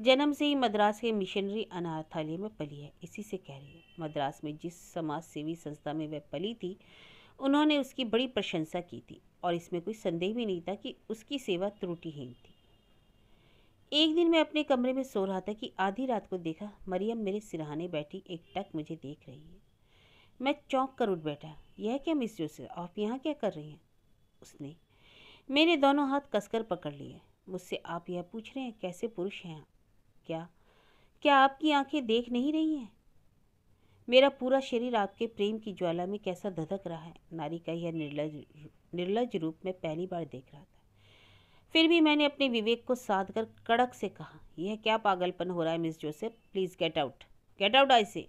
जन्म से ही मद्रास के मिशनरी अनाथालय में पली है इसी से कह रही है मद्रास में जिस समाज सेवी संस्था में वह पली थी उन्होंने उसकी बड़ी प्रशंसा की थी और इसमें कोई संदेह भी नहीं था कि उसकी सेवा त्रुटिहीन थी एक दिन मैं अपने कमरे में सो रहा था कि आधी रात को देखा मरियम मेरे सिरहाने बैठी एक टक मुझे देख रही है मैं चौंक कर उठ बैठा यह क्या मिस जोसेफ आप यहाँ क्या कर रही हैं उसने मेरे दोनों हाथ कसकर पकड़ लिए मुझसे आप यह पूछ रहे हैं कैसे पुरुष हैं क्या क्या आपकी आंखें देख नहीं रही हैं मेरा पूरा शरीर आपके प्रेम की ज्वाला में कैसा धधक रहा है नारी का यह निर्लज निर्लज रूप में पहली बार देख रहा था फिर भी मैंने अपने विवेक को साध कर कड़क से कहा यह क्या पागलपन हो रहा है miss Joseph please get out get out आई से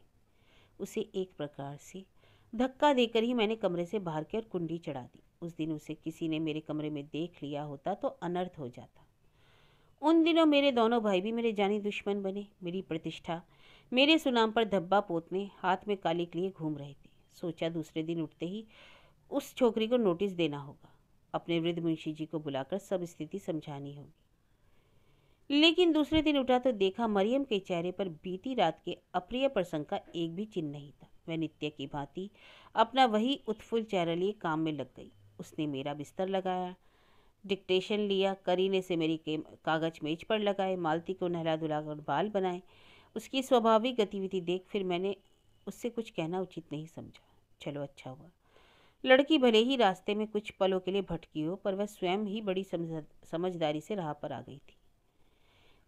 उसे एक प्रकार से धक्का देकर ही मैंने कमरे से बाहर की और कुंडी चढ़ा दी उस दिन उसे किसी ने मेरे कमरे में देख लिया होता तो अनर्थ हो जाता उन दिनों मेरे दोनों भाई भी मेरे जानी दुश्मन बने मेरी प्रतिष्ठा मेरे सुनाम पर धब्बा पोतने हाथ में काले के लिए घूम रहे थे सोचा दूसरे दिन उठते ही उस छोकरी को नोटिस देना होगा अपने वृद्ध मुंशी जी को बुलाकर सब स्थिति समझानी होगी लेकिन दूसरे दिन उठा तो देखा मरियम के चेहरे पर बीती रात के अप्रिय प्रसंग का एक भी चिन्ह नहीं था वह नित्य की भांति अपना वही उत्फुल चेहरा लिए काम में लग गई उसने मेरा बिस्तर लगाया डिक्टेशन लिया करीने से मेरी कागज मेज पर लगाए मालती को नहला धुलाकर बाल बनाए उसकी स्वाभाविक गतिविधि देख फिर मैंने उससे कुछ कहना उचित नहीं समझा चलो अच्छा हुआ लड़की भले ही रास्ते में कुछ पलों के लिए भटकी हो पर वह स्वयं ही बड़ी समझदारी से राह पर आ गई थी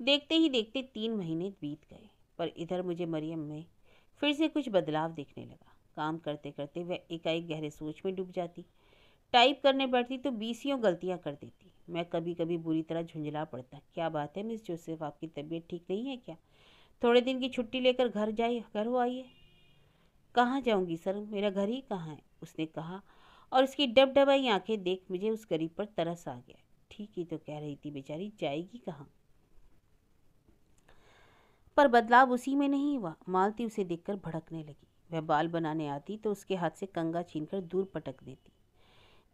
देखते ही देखते तीन महीने बीत गए पर इधर मुझे मरियम में फिर से कुछ बदलाव देखने लगा काम करते करते वह एकाएक गहरे सोच में डूब जाती टाइप करने बैठती तो बीसियों गलतियाँ कर देती मैं कभी कभी बुरी तरह झुंझला पड़ता क्या बात है मिस जोसेफ आपकी तबीयत ठीक नहीं है क्या थोड़े दिन की छुट्टी लेकर घर जाइए घर हो आइए कहाँ जाऊँगी सर मेरा घर ही कहाँ है उसने कहा और उसकी डब डबाई आँखें देख मुझे उस गरीब पर तरस आ गया ठीक ही तो कह रही थी बेचारी जाएगी कहाँ पर बदलाव उसी में नहीं हुआ मालती उसे देखकर भड़कने लगी वह बाल बनाने आती तो उसके हाथ से कंगा छीनकर दूर पटक देती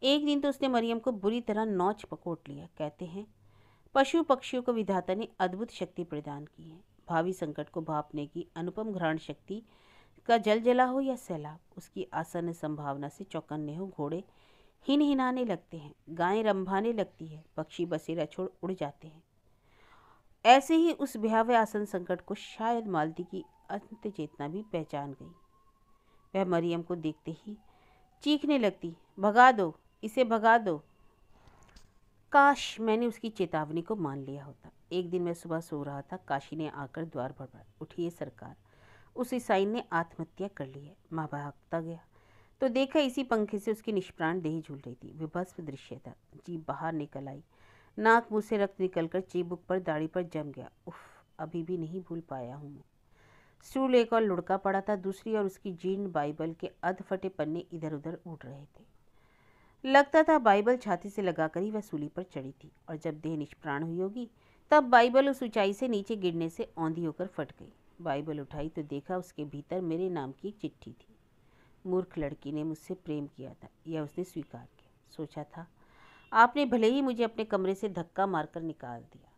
एक दिन तो उसने मरियम को बुरी तरह नौच पकोट लिया कहते हैं पशु पक्षियों को विधाता ने अद्भुत शक्ति प्रदान की है भावी संकट को भापने की अनुपम घ्राण शक्ति का जल जला हो या सैलाब उसकी आसन्न संभावना से चौकन्ने हो घोड़े हिन हिनाने लगते हैं गायें रंभाने लगती है पक्षी बसेरा छोड़ उड़ जाते हैं ऐसे ही उस भयावह आसन संकट को शायद मालती की अंत चेतना भी पहचान गई वह मरियम को देखते ही चीखने लगती भगा दो इसे भगा दो काश मैंने उसकी चेतावनी को मान लिया होता एक दिन मैं सुबह सो रहा था काशी ने आकर द्वार भर उठिए सरकार उस ईसाई ने आत्महत्या कर ली है माँ भागता गया तो देखा इसी पंखे से उसकी निष्प्राण देह झूल रही थी विभत्स दृश्य था जीप बाहर निकल आई नाक मुँह से रक्त निकलकर चीबुक पर दाढ़ी पर जम गया उफ अभी भी नहीं भूल पाया हूँ मैं स्टूल एक और लुढ़का पड़ा था दूसरी और उसकी जीर्ण बाइबल के अध फटे पन्ने इधर उधर उड़ रहे थे लगता था बाइबल छाती से लगाकर ही वह सूली पर चढ़ी थी और जब देह निष्प्राण हुई होगी तब बाइबल उस ऊंचाई से नीचे गिरने से औंधी होकर फट गई बाइबल उठाई तो देखा उसके भीतर मेरे नाम की एक चिट्ठी थी मूर्ख लड़की ने मुझसे प्रेम किया था यह उसने स्वीकार किया सोचा था आपने भले ही मुझे अपने कमरे से धक्का मारकर निकाल दिया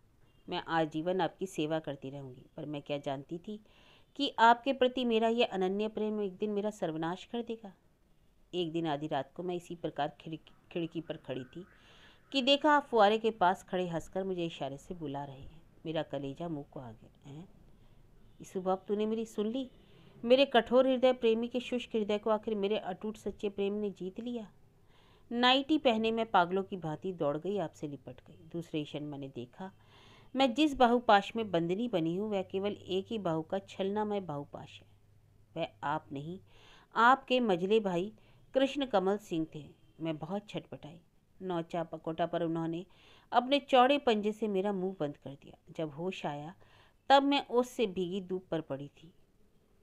मैं आजीवन आपकी सेवा करती रहूँगी पर मैं क्या जानती थी कि आपके प्रति मेरा यह अनन्य प्रेम एक दिन मेरा सर्वनाश कर देगा एक दिन आधी रात को मैं इसी प्रकार खिड़की खिड़की पर खड़ी थी कि देखा आप फुआरे के पास खड़े हंसकर मुझे इशारे से बुला रहे हैं मेरा कलेजा मुँह को आ गया है इस सुबह तूने मेरी सुन ली मेरे कठोर हृदय प्रेमी के शुष्क हृदय को आखिर मेरे अटूट सच्चे प्रेम ने जीत लिया नाइटी पहने मैं पागलों की भांति दौड़ गई आपसे लिपट गई दूसरे क्षण मैंने देखा मैं जिस बाहुपाश में बंदनी बनी हूँ वह केवल एक ही बाहु का छलनामय बाहुपाश है वह आप नहीं आपके मजले भाई कृष्ण कमल सिंह थे मैं बहुत छटपटाई नौचा पकोटा पर उन्होंने अपने चौड़े पंजे से मेरा मुंह बंद कर दिया जब होश आया तब मैं ओस से भीगी धूप पर पड़ी थी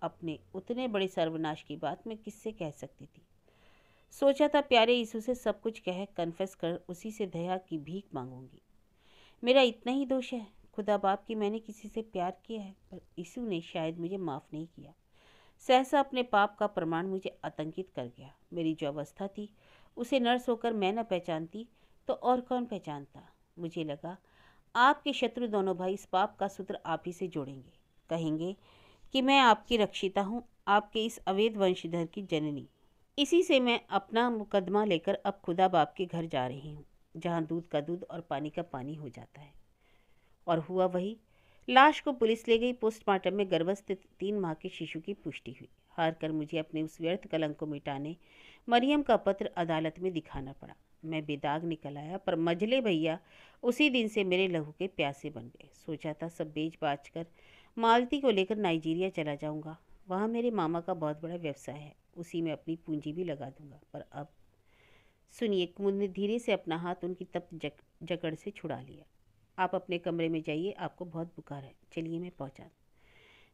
अपने उतने बड़े सर्वनाश की बात मैं किससे कह सकती थी सोचा था प्यारे यीशु से सब कुछ कह कन्फेस कर उसी से दया की भीख मांगूंगी मेरा इतना ही दोष है खुदा बाप की मैंने किसी से प्यार किया है पर यीशु ने शायद मुझे माफ़ नहीं किया सहसा अपने पाप का प्रमाण मुझे आतंकित कर गया मेरी जो अवस्था थी उसे नर्स होकर मैं न पहचानती तो और कौन पहचानता मुझे लगा आपके शत्रु दोनों भाई इस पाप का सूत्र आप ही से जोड़ेंगे कहेंगे कि मैं आपकी रक्षिता हूँ आपके इस अवैध वंशधर की जननी इसी से मैं अपना मुकदमा लेकर अब खुदा बाप के घर जा रही हूँ जहाँ दूध का दूध और पानी का पानी हो जाता है और हुआ वही लाश को पुलिस ले गई पोस्टमार्टम में गर्भस्थ तीन माह के शिशु की पुष्टि हुई हार कर मुझे अपने उस व्यर्थ कलंक को मिटाने मरियम का पत्र अदालत में दिखाना पड़ा मैं बेदाग निकल आया पर मजले भैया उसी दिन से मेरे लहू के प्यासे बन गए सोचा था सब बेच बाज कर मालती को लेकर नाइजीरिया चला जाऊंगा वहाँ मेरे मामा का बहुत बड़ा व्यवसाय है उसी में अपनी पूंजी भी लगा दूंगा पर अब सुनिए कुमुद ने धीरे से अपना हाथ उनकी तप जक, जकड़ से छुड़ा लिया आप अपने कमरे में जाइए आपको बहुत बुखार है चलिए मैं पहुँचा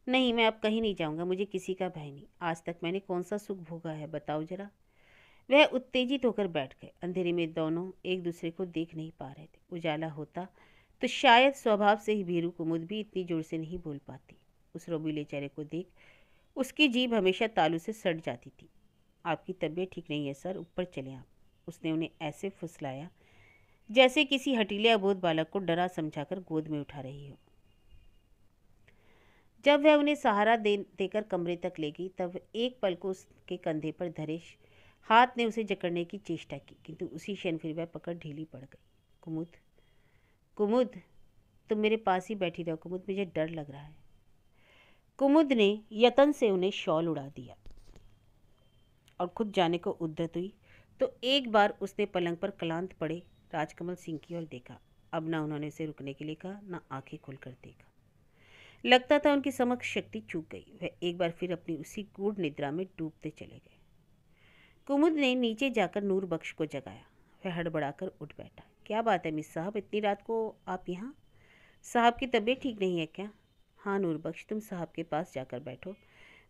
नहीं मैं अब कहीं नहीं जाऊँगा मुझे किसी का भय नहीं आज तक मैंने कौन सा सुख भोगा है बताओ जरा वह उत्तेजित होकर बैठ गए अंधेरे में दोनों एक दूसरे को देख नहीं पा रहे थे उजाला होता तो शायद स्वभाव से ही भीरू कुमुद भी इतनी जोर से नहीं बोल पाती उस रोबीले चेहरे को देख उसकी जीभ हमेशा तालू से सड़ जाती थी आपकी तबीयत ठीक नहीं है सर ऊपर चले आप उसने उन्हें ऐसे फुसलाया जैसे किसी हटीले अबोध बालक को डरा समझाकर गोद में उठा रही हो जब वह उन्हें सहारा दे देकर कमरे तक ले गई तब एक पल को उसके कंधे पर धरे हाथ ने उसे जकड़ने की चेष्टा की किंतु उसी क्षण फिर वह पकड़ ढीली पड़ गई कुमुद कुमुद तुम मेरे पास ही बैठी रहो कुमुद मुझे डर लग रहा है कुमुद ने यतन से उन्हें शॉल उड़ा दिया और खुद जाने को उद्धत हुई तो एक बार उसने पलंग पर क्लांत पड़े राजकमल सिंह की ओर देखा अब ना उन्होंने उसे रुकने के लिए कहा ना आंखें खोलकर देखा लगता था उनकी समक्ष शक्ति चूक गई वह एक बार फिर अपनी उसी गूढ़ निद्रा में डूबते चले गए कुमुद ने नीचे जाकर नूर बख्श को जगाया वह हड़बड़ाकर उठ बैठा क्या बात है मिस साहब इतनी रात को आप यहाँ साहब की तबीयत ठीक नहीं है क्या हाँ नूरबख्श तुम साहब के पास जाकर बैठो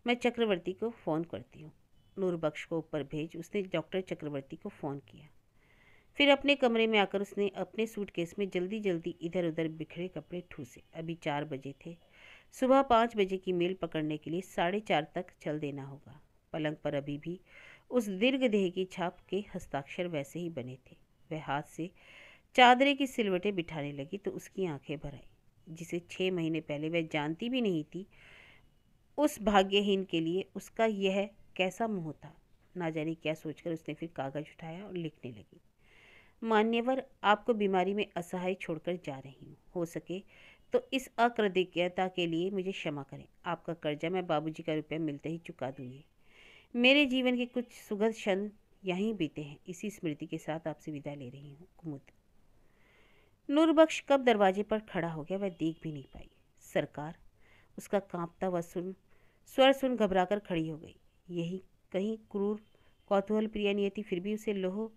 मैं चक्रवर्ती को फ़ोन करती हूँ नूरबख्श को ऊपर भेज उसने डॉक्टर चक्रवर्ती को फ़ोन किया फिर अपने कमरे में आकर उसने अपने सूटकेस में जल्दी जल्दी इधर उधर बिखरे कपड़े ठूसे अभी चार बजे थे सुबह पाँच बजे की मेल पकड़ने के लिए साढ़े चार तक चल देना होगा पलंग पर अभी भी उस दीर्घ देह की छाप के हस्ताक्षर वैसे ही बने थे वह हाथ से चादरे की सिलवटें बिठाने लगी तो उसकी आंखें भर आई जिसे छः महीने पहले वह जानती भी नहीं थी उस भाग्यहीन के लिए उसका यह कैसा मुँह था ना जाने क्या सोचकर उसने फिर कागज़ उठाया और लिखने लगी मान्यवर आपको बीमारी में असहाय छोड़कर जा रही हूँ हो सके तो इस अकृतज्ञता के लिए मुझे क्षमा करें आपका कर्जा मैं बाबूजी का रुपया मिलते ही चुका दूंगी मेरे जीवन के कुछ सुखद क्षण यहीं बीते हैं इसी स्मृति के साथ आपसे विदा ले रही हूँ कुमुद नूरबख्श कब दरवाजे पर खड़ा हो गया वह देख भी नहीं पाई सरकार उसका कांपता व सुन स्वर सुन घबराकर खड़ी हो गई यही कहीं क्रूर कौतूहल प्रिय नियति फिर भी उसे लोहो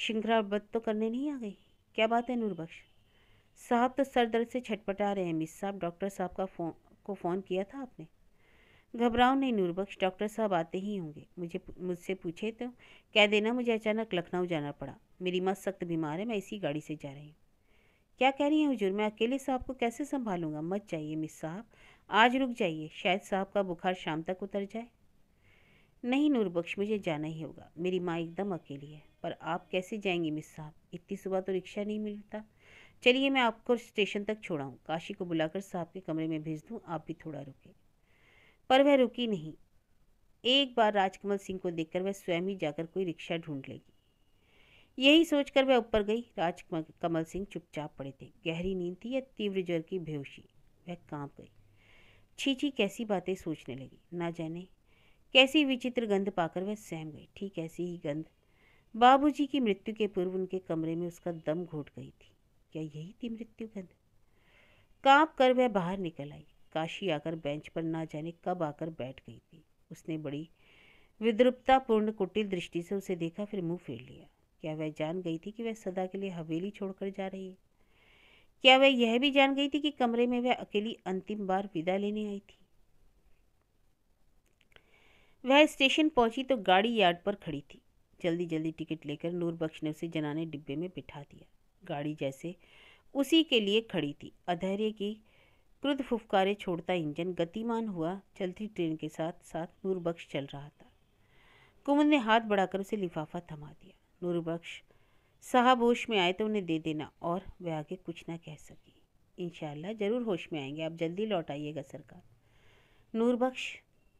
श्रृंखलाबद्ध तो करने नहीं आ गई क्या बात है नूरबख्श साहब तो सर दर्द से छटपटा रहे हैं मिस साहब डॉक्टर साहब का फ़ोन को फ़ोन किया था आपने घबराओ नहीं नूरबख्श डॉक्टर साहब आते ही होंगे मुझे मुझसे पूछे तो क्या देना मुझे अचानक लखनऊ जाना पड़ा मेरी माँ सख्त बीमार है मैं इसी गाड़ी से जा रही हूँ क्या कह रही हैं हजूर मैं अकेले साहब को कैसे संभालूंगा मत जाइए मिस साहब आज रुक जाइए शायद साहब का बुखार शाम तक उतर जाए नहीं नूरबख्श मुझे जाना ही होगा मेरी माँ एकदम अकेली है पर आप कैसे जाएंगे मिस साहब इतनी सुबह तो रिक्शा नहीं मिलता चलिए मैं आपको स्टेशन तक छोड़ाऊँ काशी को बुलाकर साहब के कमरे में भेज दूँ आप भी थोड़ा रुके पर वह रुकी नहीं एक बार राजकमल सिंह को देखकर वह स्वयं ही जाकर कोई रिक्शा ढूंढ लेगी यही सोचकर वह ऊपर गई राज कमल सिंह चुपचाप पड़े थे गहरी नींद थी या तीव्र जर की बेहोशी वह कांप गई छीछी कैसी बातें सोचने लगी ना जाने कैसी विचित्र गंध पाकर वह सहम गई ठीक ऐसी ही गंध बाबूजी की मृत्यु के पूर्व उनके कमरे में उसका दम घोट गई थी क्या यही थी मृत्यु गंध काँप कर वह बाहर निकल आई काशी आकर बेंच पर ना जाने कब आकर बैठ गई थी उसने बड़ी विद्रुपतापूर्ण कुटिल दृष्टि से उसे देखा फिर मुंह फेर लिया क्या वह जान गई थी कि वह सदा के लिए हवेली छोड़कर जा रही है क्या वह यह भी जान गई थी कि कमरे में वह अकेली अंतिम बार विदा लेने आई थी वह स्टेशन पहुंची तो गाड़ी यार्ड पर खड़ी थी जल्दी जल्दी टिकट लेकर नूर बख्श ने उसे जनाने डिब्बे में बिठा दिया गाड़ी जैसे उसी के लिए खड़ी थी अधैर्य की क्रुद्ध फुफकारे छोड़ता इंजन गतिमान हुआ चलती ट्रेन के साथ साथ नूरबख्श चल रहा था कुमुद ने हाथ बढ़ाकर उसे लिफाफा थमा दिया नूरबख्श साहब होश में आए तो उन्हें दे देना और वह आगे कुछ ना कह सकी इन ज़रूर होश में आएंगे आप जल्दी लौट आइएगा सरकार नूरबख्श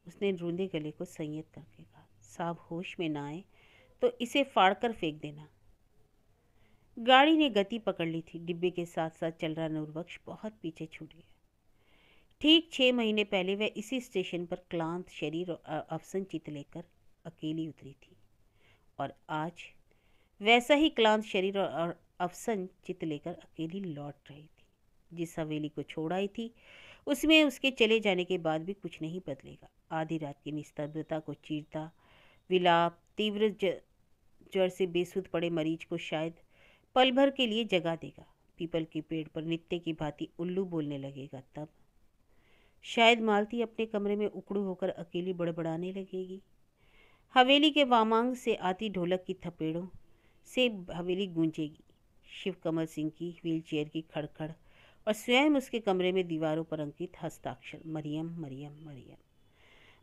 उसने रूंधे गले को संयत करके कहा साहब होश में ना आए तो इसे फाड़ कर फेंक देना गाड़ी ने गति पकड़ ली थी डिब्बे के साथ साथ चल रहा नूरबख्श बहुत पीछे छूट गया ठीक छः महीने पहले वह इसी स्टेशन पर क्लांत शरीर और अफसन चित लेकर अकेली उतरी थी और आज वैसा ही क्लांत शरीर और अफसन चित लेकर अकेली लौट रही थी जिस हवेली को छोड़ आई थी उसमें उसके चले जाने के बाद भी कुछ नहीं बदलेगा आधी रात की निस्तब्धता को चीरता विलाप तीव्र ज्वर से बेसुध पड़े मरीज को शायद पल भर के लिए जगा देगा पीपल के पेड़ पर नित्य की भांति उल्लू बोलने लगेगा तब शायद मालती अपने कमरे में उकड़ू होकर अकेली बड़बड़ाने लगेगी हवेली के वामांग से आती ढोलक की थपेड़ों से हवेली गूंजेगी शिव कमल सिंह की व्हील चेयर की खड़खड़ और स्वयं उसके कमरे में दीवारों पर अंकित हस्ताक्षर मरियम मरियम मरियम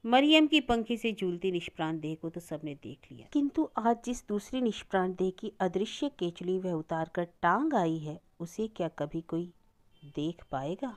मरियम की पंखे से झूलती निष्प्राण देह को तो सबने देख लिया किंतु आज जिस दूसरी निष्प्राण देह की अदृश्य केचली वह उतार कर टांग आई है उसे क्या कभी कोई देख पाएगा